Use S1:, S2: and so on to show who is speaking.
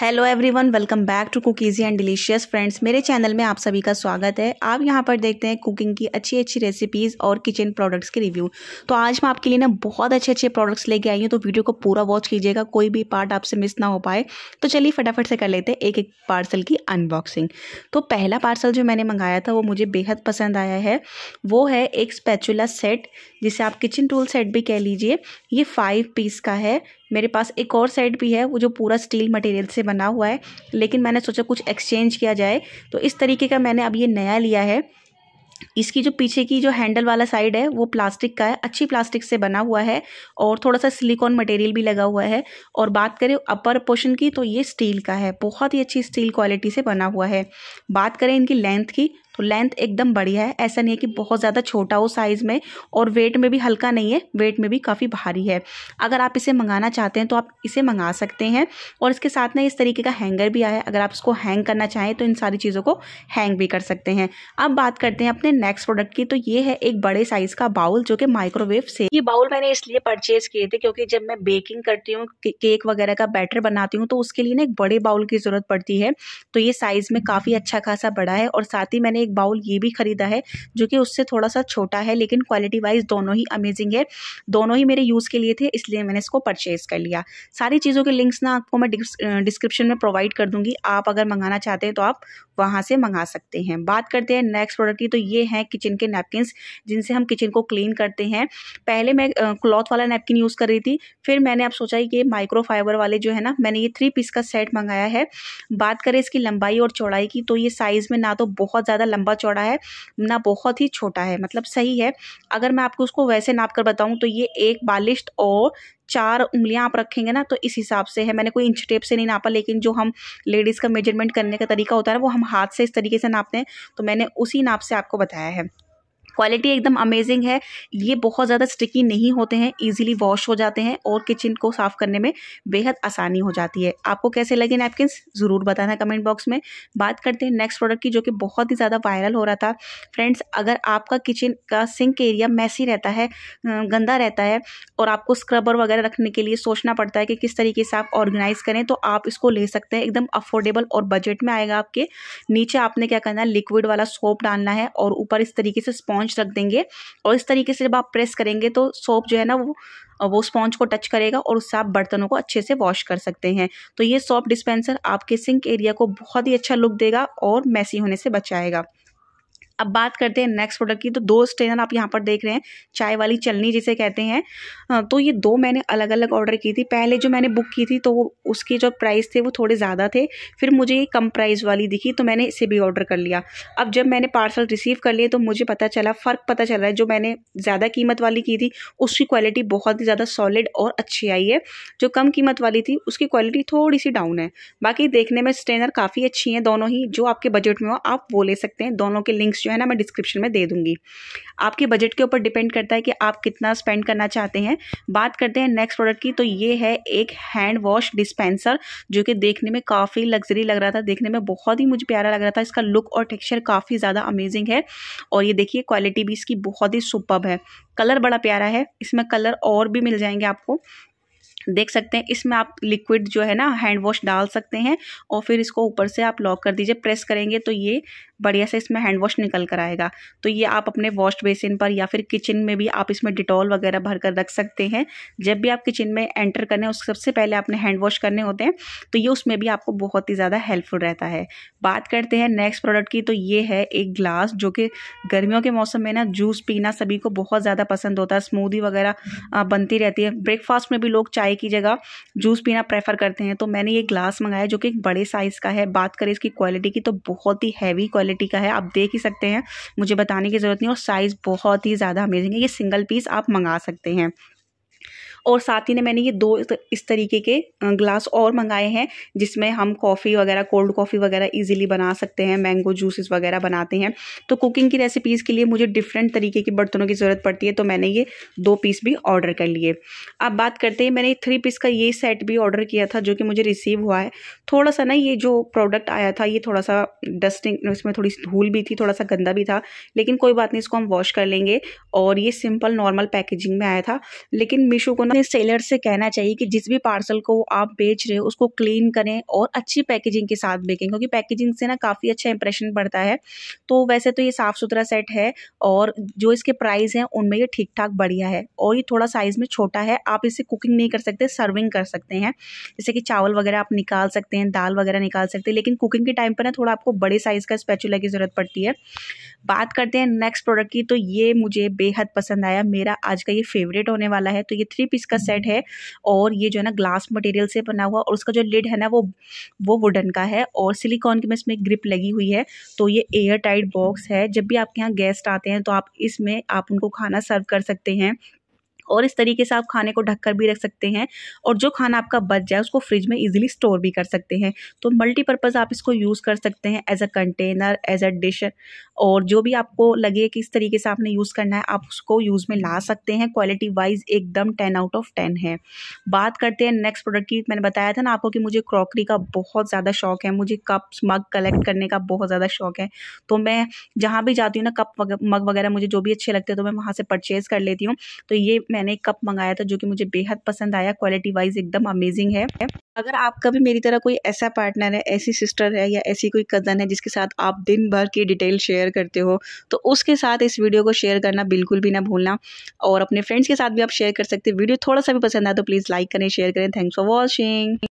S1: hello everyone welcome back to cookies and delicious friends मेरे channel में आप सभी का स्वागत है आप यहाँ पर देखते हैं कुकिंग की अच्छी अच्छी रेसिपीज़ और किचन प्रोडक्ट्स के रिव्यू तो आज मैं आपके लिए ना बहुत अच्छे अच्छे प्रोडक्ट्स लेके आई हूँ तो वीडियो को पूरा वॉच कीजिएगा कोई भी पार्ट आपसे मिस ना हो पाए तो चलिए फटाफट से कर लेते हैं एक एक पार्सल की अनबॉक्सिंग तो पहला पार्सल जो मैंने मंगाया था वो मुझे बेहद पसंद आया है वो है एक स्पैचुला सेट जिसे आप किचन टूल सेट भी कह लीजिए ये फाइव पीस का है मेरे पास एक और सेट भी है वो जो पूरा स्टील मटेरियल से बना हुआ है लेकिन मैंने सोचा कुछ एक्सचेंज किया जाए तो इस तरीके का मैंने अब ये नया लिया है इसकी जो पीछे की जो हैंडल वाला साइड है वो प्लास्टिक का है अच्छी प्लास्टिक से बना हुआ है और थोड़ा सा सिलिकॉन मटेरियल भी लगा हुआ है और बात करें अपर पोर्शन की तो ये स्टील का है बहुत ही अच्छी स्टील क्वालिटी से बना हुआ है बात करें इनकी लेंथ की लेंथ एकदम बढ़िया है ऐसा नहीं है कि बहुत ज़्यादा छोटा हो साइज़ में और वेट में भी हल्का नहीं है वेट में भी काफ़ी भारी है अगर आप इसे मंगाना चाहते हैं तो आप इसे मंगा सकते हैं और इसके साथ ना इस तरीके का हैंगर भी आया है अगर आप इसको हैंग करना चाहें तो इन सारी चीज़ों को हैंग भी कर सकते हैं अब बात करते हैं अपने नेक्स्ट प्रोडक्ट की तो ये है एक बड़े साइज़ का बाउल जो कि माइक्रोवेव से ये बाउल मैंने इसलिए परचेज किए थे क्योंकि जब मैं बेकिंग करती हूँ केक वगैरह का बैटर बनाती हूँ तो उसके लिए ना एक बड़े बाउल की ज़रूरत पड़ती है तो ये साइज़ में काफ़ी अच्छा खासा बड़ा है और साथ ही मैंने एक एक बाउल ये भी ख़रीदा है जो कि उससे थोड़ा सा छोटा है लेकिन क्वालिटी वाइज दोनों ही अमेजिंग है दोनों ही मेरे यूज़ के लिए थे इसलिए मैंने इसको परचेज़ कर लिया सारी चीज़ों के लिंक्स ना आपको मैं डिस्क्रिप्शन में प्रोवाइड कर दूँगी आप अगर मंगाना चाहते हैं तो आप वहाँ से मंगा सकते हैं बात करते हैं नेक्स्ट प्रोडक्ट की तो ये है किचन के नैपकिनस जिनसे हम किचन को क्लीन करते हैं पहले मैं क्लॉथ वाला नैपकिन यूज़ कर रही थी फिर मैंने अब सोचा कि माइक्रो फाइबर वाले जो है ना मैंने ये थ्री पीस का सेट मंगाया है बात करें इसकी लंबाई और चौड़ाई की तो ये साइज़ में ना तो बहुत ज़्यादा लंबा चौड़ा है ना बहुत ही छोटा है मतलब सही है अगर मैं आपको उसको वैसे नाप कर बताऊँ तो ये एक बालिश और चार उंगलियां आप रखेंगे ना तो इस हिसाब से है मैंने कोई इंच टेप से नहीं नापा लेकिन जो हम लेडीज़ का मेजरमेंट करने का तरीका होता है वो हम हाथ से इस तरीके से नापते हैं तो मैंने उसी नाप से आपको बताया है क्वालिटी एकदम अमेजिंग है ये बहुत ज़्यादा स्टिकी नहीं होते हैं ईजिली वॉश हो जाते हैं और किचन को साफ़ करने में बेहद आसानी हो जाती है आपको कैसे लगे नैपकिन ज़रूर बताना कमेंट बॉक्स में बात करते हैं नेक्स्ट प्रोडक्ट की जो कि बहुत ही ज़्यादा वायरल हो रहा था फ्रेंड्स अगर आपका किचन का सिंक एरिया मैसी रहता है गंदा रहता है और आपको स्क्रबर वगैरह रखने के लिए सोचना पड़ता है कि किस तरीके से आप ऑर्गेनाइज़ करें तो आप इसको ले सकते हैं एकदम अफोर्डेबल और बजट में आएगा आपके नीचे आपने क्या करना है लिक्विड वाला सोप डालना है और ऊपर इस तरीके से स्पॉन्ज स्पॉन्ज रख देंगे और इस तरीके से जब आप प्रेस करेंगे तो सोप जो है ना वो वो स्पॉन्ज को टच करेगा और उससे आप बर्तनों को अच्छे से वॉश कर सकते हैं तो ये सॉप डिस्पेंसर आपके सिंक एरिया को बहुत ही अच्छा लुक देगा और मैसी होने से बचाएगा अब बात करते हैं नेक्स्ट प्रोडक्ट की तो दो स्टेनर आप यहाँ पर देख रहे हैं चाय वाली चलनी जिसे कहते हैं तो ये दो मैंने अलग अलग ऑर्डर की थी पहले जो मैंने बुक की थी तो वो उसके जो प्राइस थे वो थोड़े ज़्यादा थे फिर मुझे ये कम प्राइस वाली दिखी तो मैंने इसे भी ऑर्डर कर लिया अब जब मैंने पार्सल रिसीव कर लिए तो मुझे पता चला फ़र्क पता चल रहा है जो मैंने ज़्यादा कीमत वाली की थी उसकी क्वालिटी बहुत ही ज़्यादा सॉलिड और अच्छी आई है जो कम कीमत वाली थी उसकी क्वालिटी थोड़ी सी डाउन है बाकी देखने में स्टेनर काफ़ी अच्छी हैं दोनों ही जो आपके बजट में हो आप वो ले सकते हैं दोनों के लिंक्स जो है ना मैं डिस्क्रिप्शन में दे दूँगी आपके बजट के ऊपर डिपेंड करता है कि आप कितना स्पेंड करना चाहते हैं बात करते हैं नेक्स्ट प्रोडक्ट की तो ये है एक हैंड वॉश डिस्पेंसर जो कि देखने में काफ़ी लग्जरी लग रहा था देखने में बहुत ही मुझे प्यारा लग रहा था इसका लुक और टेक्सचर काफ़ी ज़्यादा अमेजिंग है और ये देखिए क्वालिटी भी इसकी बहुत ही सुपब है कलर बड़ा प्यारा है इसमें कलर और भी मिल जाएंगे आपको देख सकते हैं इसमें आप लिक्विड जो है ना हैंड वॉश डाल सकते हैं और फिर इसको ऊपर से आप लॉक कर दीजिए प्रेस करेंगे तो ये बढ़िया से इसमें हैंड वॉश निकल कर आएगा तो ये आप अपने वॉश बेसिन पर या फिर किचन में भी आप इसमें डिटॉल वगैरह भर कर रख सकते हैं जब भी आप किचन में एंटर करने उस सबसे पहले आपने हैंड वॉश करने होते हैं तो ये उसमें भी आपको बहुत ही ज़्यादा हेल्पफुल रहता है बात करते हैं नेक्स्ट प्रोडक्ट की तो ये है एक ग्लास जो कि गर्मियों के मौसम में ना जूस पीना सभी को बहुत ज़्यादा पसंद होता है स्मूदी वगैरह बनती रहती है ब्रेकफास्ट में भी लोग चाय की जगह जूस पीना प्रेफर करते हैं तो मैंने ये ग्लास मंगाया जो कि बड़े साइज़ का है बात करें इसकी क्वालिटी की तो बहुत ही हैवी क्वालिटी का है आप देख ही सकते हैं मुझे बताने की ज़रूरत नहीं और साइज़ बहुत ही ज़्यादा अमेजिंग है ये सिंगल पीस आप मंगा सकते हैं और साथ ही ने मैंने ये दो इस तरीके के ग्लास और मंगाए हैं जिसमें हम कॉफ़ी वगैरह कोल्ड कॉफ़ी वगैरह ईजिली बना सकते हैं मैंगो जूसेस वगैरह बनाते हैं तो कुकिंग की रेसिपीज़ के लिए मुझे डिफरेंट तरीके के बर्तनों की ज़रूरत पड़ती है तो मैंने ये दो पीस भी ऑर्डर कर लिए अब बात करते हैं मैंने थ्री पीस का ये सेट भी ऑर्डर किया था जो कि मुझे रिसीव हुआ है थोड़ा सा ना ये जो प्रोडक्ट आया था ये थोड़ा सा डस्टिंग इसमें थोड़ी सी धूल भी थी थोड़ा सा गंदा भी था लेकिन कोई बात नहीं इसको हम वॉश कर लेंगे और ये सिंपल नॉर्मल पैकेजिंग में आया था लेकिन मीशो को हमें सेलर से कहना चाहिए कि जिस भी पार्सल को आप बेच रहे हो उसको क्लीन करें और अच्छी पैकेजिंग के साथ बेचें क्योंकि पैकेजिंग से ना काफ़ी अच्छा इंप्रेशन पड़ता है तो वैसे तो ये साफ़ सुथरा सेट है और जो इसके प्राइस हैं उनमें ये ठीक ठाक बढ़िया है और ये थोड़ा साइज़ में छोटा है आप इसे कुकिंग नहीं कर सकते सर्विंग कर सकते हैं जैसे कि चावल वगैरह आप निकाल सकते हैं दाल वगैरह निकाल सकते हैं लेकिन कुकिंग के टाइम पर ना थोड़ा आपको बड़े साइज़ का स्पैचुला की ज़रूरत पड़ती है बात करते हैं नेक्स्ट प्रोडक्ट की तो ये मुझे बेहद पसंद आया मेरा आज का ये फेवरेट होने वाला है तो ये थ्री पीस का सेट है और ये जो है ना ग्लास मटेरियल से बना हुआ और उसका जो लिड है ना वो वो वुडन का है और सिलिकॉन की में इसमें ग्रिप लगी हुई है तो ये एयर टाइट बॉक्स है जब भी आपके यहाँ गेस्ट आते हैं तो आप इसमें आप उनको खाना सर्व कर सकते हैं और इस तरीके से आप खाने को ढककर भी रख सकते हैं और जो खाना आपका बच जाए उसको फ्रिज में ईजिली स्टोर भी कर सकते हैं तो मल्टीपर्पज़ आप इसको यूज़ कर सकते हैं as a container as a dish और जो भी आपको लगे कि इस तरीके से आपने यूज़ करना है आप उसको यूज़ में ला सकते हैं क्वालिटी वाइज एकदम टेन आउट ऑफ टेन है बात करते हैं नेक्स्ट प्रोडक्ट की मैंने बताया था ना आपको कि मुझे क्रॉकरी का बहुत ज़्यादा शौक है मुझे कप्स मग कलेक्ट करने का बहुत ज़्यादा शौक है तो मैं जहाँ भी जाती हूँ ना कप मग वगैरह मुझे जो भी अच्छे लगते हैं तो मैं वहाँ से परचेज़ कर लेती हूँ तो ये मैं मैंने एक कप मंगाया था जो कि मुझे बेहद पसंद आया क्वालिटी वाइज एकदम अमेजिंग है अगर आपका भी मेरी तरह कोई ऐसा पार्टनर है ऐसी सिस्टर है या ऐसी कोई कज़न है जिसके साथ आप दिन भर की डिटेल शेयर करते हो तो उसके साथ इस वीडियो को शेयर करना बिल्कुल भी ना भूलना और अपने फ्रेंड्स के साथ भी आप शेयर कर सकते वीडियो थोड़ा सा भी पसंद आया तो प्लीज़ लाइक करें शेयर करें थैंक्स फॉर वॉचिंग